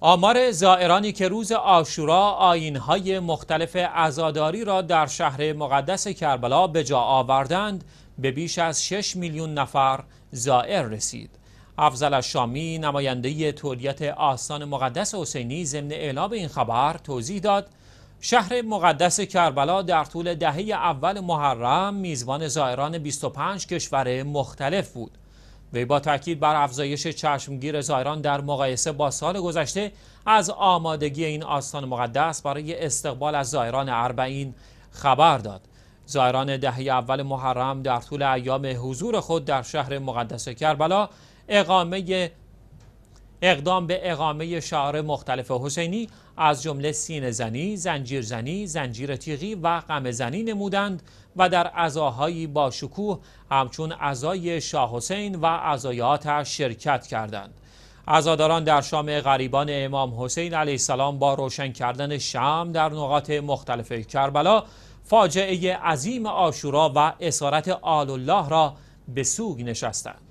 آمار زائرانی که روز آشورا آینهای مختلف عزاداری را در شهر مقدس کربلا به جا آوردند به بیش از 6 میلیون نفر زائر رسید. افضل شامی نماینده تولیت آستان مقدس حسینی ضمن اعلام این خبر توضیح داد شهر مقدس کربلا در طول دهه اول محرم میزبان زائران 25 کشور مختلف بود. وی با تاکید بر افزایش چشمگیر زایران در مقایسه با سال گذشته از آمادگی این آستان مقدس برای استقبال از زایران اربعین خبر داد زائران دهه اول محرم در طول ایام حضور خود در شهر مقدس کربلا اقامه اقدام به اقامه شعار مختلف حسینی از جمله سینه زنی، زنجیر زنی، زنجیر تیغی و غم زنی نمودند و در عزاهایی با شکوه همچون عزای شاه حسین و عزایاتش شرکت کردند. عزاداران در شام غریبان امام حسین علیه السلام با روشن کردن شام در نقاط مختلف کربلا فاجعه عظیم آشورا و اسارت آل الله را به سوگ نشستند.